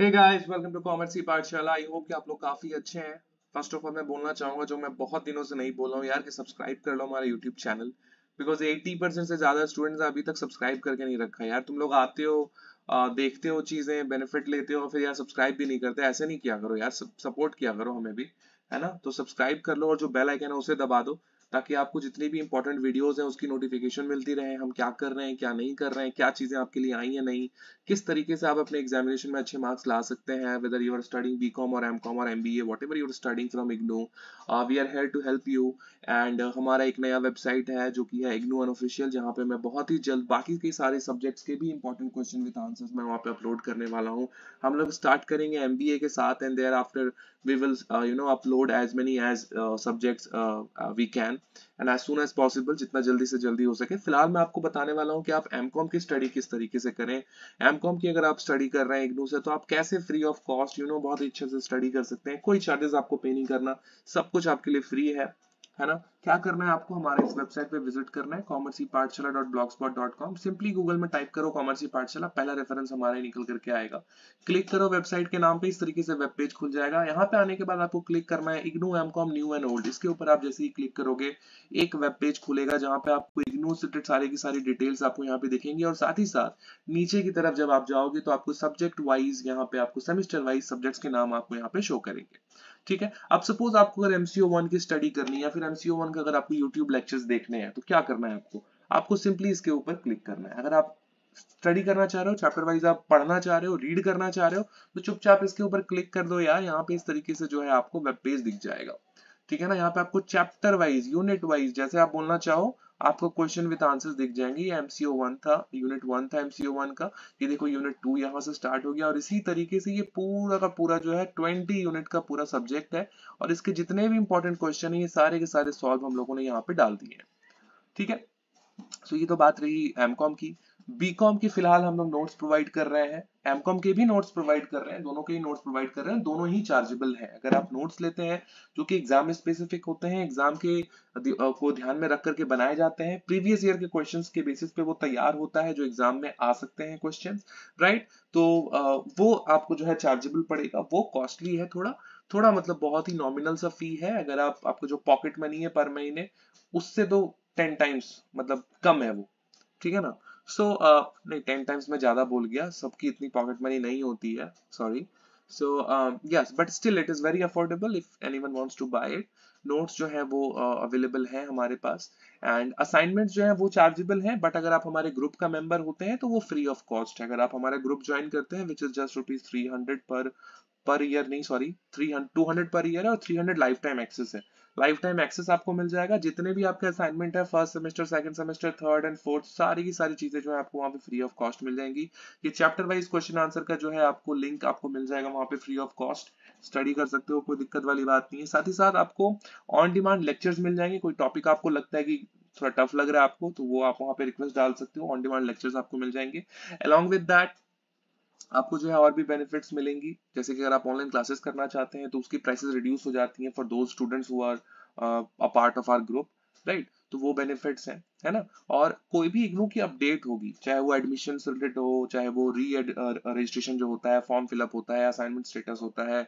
Hey guys, welcome to Commerce की पाठशाला I hope कि आप लोग काफी अच्छे हैं फर्स्ट ऑफ ऑल मैं बोलना चाहूंगा जो मैं बहुत दिनों से नहीं बोला हूँ यार कि सब्सक्राइब कर लो हमारा YouTube चैनल बिकॉज 80 परसेंट से ज्यादा स्टूडेंट्स अभी तक सब्सक्राइब करके नहीं रखा यार तुम लोग आते हो देखते हो चीजें बेनिफिट लेते हो फिर यार सब्सक्राइब भी नहीं करते ऐसे नहीं किया करो यार सपोर्ट किया करो हमें भी है ना तो सब्सक्राइब कर लो और जो बेल आइकन है उसे दबा दो ताकि आपको जितनी भी इंपॉर्टेंट वीडियोस हैं उसकी नोटिफिकेशन मिलती रहे हम क्या कर रहे हैं क्या नहीं कर रहे हैं क्या चीज़ें आपके लिए आई या नहीं किस तरीके से आप अपने एग्जामिनेशन में अच्छे मार्क्स ला सकते हैं whether you are studying B com और एम कॉम और M B A whatever you are studying from IGNOU we are here to help you and हमारा एक नया वेबसाइट है जो कि है इग्नू अनऑफिशियल जहाँ पे मैं बहुत ही जल्द बाकी के सारे सब्जेक्ट्स के भी इंपॉर्टेंट क्वेश्चन विद आंसर मैं वहाँ पे अपलोड करने वाला हूँ हम लोग स्टार्ट करेंगे एम के साथ and thereafter we will you know upload as many as subjects we can exam and as soon as possible जितना जल्दी से जल्दी हो सके फिलहाल मैं आपको बताने वाला हूँ कि आप एम की स्टडी किस तरीके से करें एम की अगर आप स्टडी कर रहे हैं इग्नू से तो आप कैसे free of cost you know बहुत अच्छे से स्टडी कर सकते हैं कोई चार्जेस आपको पे नहीं करना सब कुछ आपके लिए फ्री है है ना क्या करना है आपको हमारे इस वेबसाइट पे विजिट करना है Commerce Pathshala dot dot com simply Google में टाइप करो कॉमर्सी पाठशाला पहला रेफरेंस हमारे निकल करके आएगा क्लिक करो वेबसाइट के नाम पे इस तरीके से वेब पेज खुल जाएगा यहाँ पे आने के बाद आपको क्लिक करना है IGNOU M com new and old इसके ऊपर आप जैसे ही क्लिक करोगे एक वेब पेज खुलेगा जहाँ पे आपको इग्नू सिलेटेड सारी की सारी डिटेल्स आपको यहाँ पे दिखेंगे और साथ ही साथ नीचे की तरफ जब आप जाओगे तो आपको सब्जेक्ट वाइज यहाँ पे आपको सेमिस्टर वाइज सब्जेक्ट के नाम आपको यहाँ पे शो करेंगे ठीक है अब सपोज आपको अगर एमसीओ वन की स्टडी करनी है या फिर एमसीओ वन का अगर आपको यूट्यूब लेक्चर देखने हैं तो क्या करना है आपको आपको सिंपली इसके ऊपर क्लिक करना है अगर आप स्टडी करना चाह रहे हो चैप्टर वाइज आप पढ़ना चाह रहे हो रीड करना चाह रहे हो तो चुपचाप इसके ऊपर क्लिक कर दो यार यहाँ पे इस तरीके से जो है आपको वेब पेज दिख जाएगा ठीक है ना यहाँ पे आपको चैप्टर वाइज यूनिट वाइज जैसे आप बोलना चाहो आपको क्वेश्चन विद आंसर दिख जाएंगे ये एमसीओ वन था यूनिट वन था एमसीओ वन का ये देखो यूनिट टू यहाँ से स्टार्ट हो गया और इसी तरीके से ये पूरा का पूरा जो है ट्वेंटी यूनिट का पूरा सब्जेक्ट है और इसके जितने भी इंपॉर्टेंट क्वेश्चन है ये सारे के सारे सॉल्व हम लोगों ने यहाँ पे डाल दिए ठीक है सो so, ये तो बात रही एमकॉम की बीकॉम की फिलहाल हम लोग नोट्स प्रोवाइड कर रहे हैं एमकॉम के भी नोट्स प्रोवाइड कर रहे हैं दोनों के ही नोट्स प्रोवाइड कर रहे हैं दोनों ही चार्जेबल हैं अगर आप नोट्स लेते हैं जो कि एग्जाम स्पेसिफिक होते हैं एग्जाम के को ध्यान में रख करके बनाए जाते हैं प्रीवियस ईयर के क्वेश्चन के बेसिस पे वो तैयार होता है जो एग्जाम में आ सकते हैं क्वेश्चन राइट तो वो आपको जो है चार्जेबल पड़ेगा वो कॉस्टली है थोड़ा थोड़ा मतलब बहुत ही नॉमिनल सा फी है अगर आप आपको जो पॉकेट मनी है पर महीने उससे तो टेन टाइम्स मतलब कम है वो ठीक है ना सो so, uh, नहीं टेन टाइम्स में ज्यादा बोल गया सबकी इतनी पॉकेट मनी नहीं होती है sorry so yes but still it is very affordable if anyone wants to buy it notes जो है वो अवेलेबल uh, है हमारे पास एंड असाइनमेंट जो है वो चार्जेबल है बट अगर आप हमारे ग्रुप का मेंबर होते हैं तो वो फ्री ऑफ कॉस्ट है अगर आप हमारा ग्रुप ज्वाइन करते हैं which is just rupees three hundred per per year नहीं sorry three two hundred per year है और three hundred lifetime access है लाइफ टाइम एक्सेस आपको मिल जाएगा जितने भी आपके असाइनमेंट है first semester second semester third and fourth सारी की सारी चीजें जो है आपको वहाँ पे फ्री ऑफ कॉस्ट मिल जाएंगी ये चैप्टर वाइज क्वेश्चन आंसर का जो है आपको लिंक आपको मिल जाएगा वहाँ पे फ्री ऑफ कॉस्ट स्टडी कर सकते हो कोई दिक्कत वाली बात नहीं है साथ ही साथ आपको ऑन डिमांड लेक्चर्स मिल जाएंगे कोई टॉपिक आपको लगता है कि थोड़ा टफ लग रहा है आपको तो वो आप वहाँ पे रिक्वेस्ट डाल सकते हो ऑन डिमांड लेक्चर्स आपको मिल जाएंगे अलॉन्ग विद दैट आपको जो है और भी बेनिफिट्स मिलेंगी जैसे कि अगर आप ऑनलाइन क्लासेस करना चाहते हैं तो उसकी प्राइसेस रिड्यूस हो जाती हैं for the students who are a part of our group right तो वो बेनिफिट्स हैं है ना और कोई भी इग्नू की अपडेट होगी चाहे वो एडमिशन रिलेटेड हो चाहे वो री रजिस्ट्रेशन uh, जो होता है फॉर्म फिलअप होता है असाइनमेंट स्टेटस होता है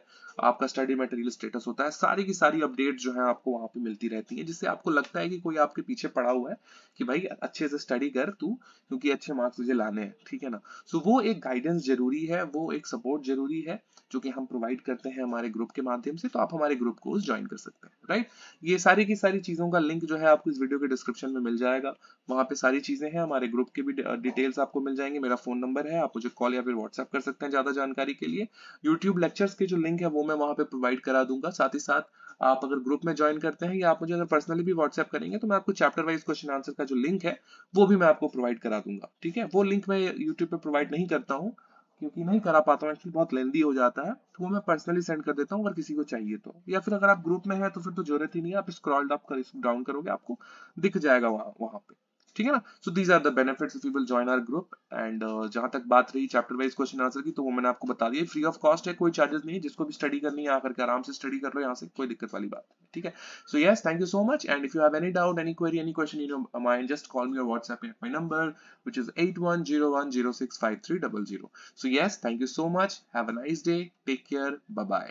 आपका स्टडी मटेरियल स्टेटस होता है सारी की सारी अपडेट जो है आपको वहां पे मिलती रहती है जिससे आपको लगता है कि कोई आपके पीछे पड़ा हुआ है कि भाई अच्छे से स्टडी कर तू क्योंकि अच्छे मार्क्स तुझे लाने हैं ठीक है ना सो so, वो एक गाइडेंस जरूरी है वो एक सपोर्ट जरूरी है जो कि हम प्रोवाइड करते हैं हमारे ग्रुप के माध्यम से तो आप हमारे ग्रुप को ज्वाइन कर सकते हैं राइट ये सारी की सारी चीजों का लिंक जो है आपको इस वीडियो के डिस्क्रिप्शन में मिल जाएगा वहाँ पे सारी चीज़ें हैं हमारे ग्रुप के भी डिटेल्स आपको मिल जाएंगे मेरा फ़ोन नंबर है आप मुझे कॉल या फिर व्हाट्सएप कर सकते हैं ज़्यादा जानकारी के लिए यूट्यूब लेक्चर्स के जो लिंक है वो मैं वहाँ पे प्रोवाइड करा दूंगा साथ ही साथ आप अगर ग्रुप में ज्वाइन करते हैं या आप मुझे अगर पर्सनली भी व्हाट्सएप करेंगे तो मैं आपको चैप्टर वाइज क्वेश्चन आंसर का जो लिंक है वो भी मैं आपको प्रोवाइड करा दूंगा ठीक है वो लिंक मैं यूट्यूब पर प्रोवाइड नहीं करता हूँ क्योंकि नहीं करा पाता हूँ एक्चुअली बहुत लेंदी हो जाता है तो वो मैं पर्सनली सेंड कर देता हूँ अगर किसी को चाहिए तो या फिर अगर आप ग्रुप में है तो फिर तो जरूरत ही नहीं है आप स्क्रॉल्ड कर डाउन करोगे आपको दिख जाएगा वहाँ वहां पे ठीक है ना so these are the benefits if you will join our group and जहां तक बात रही चैप्टर वाइज क्वेश्चन आंसर की तो वो मैंने आपको बता दिया फ्री ऑफ कॉस्ट है कोई चार्जेस नहीं जिसको भी स्टडी करनी है आकर के आराम से स्टडी कर लो यहाँ से कोई दिक्कत वाली बात नहीं ठीक है so yes thank you so much and if you have any doubt any query any question in mind just call me your WhatsApp at my number which is 8101065300 so yes thank you so much have a nice day take take care bye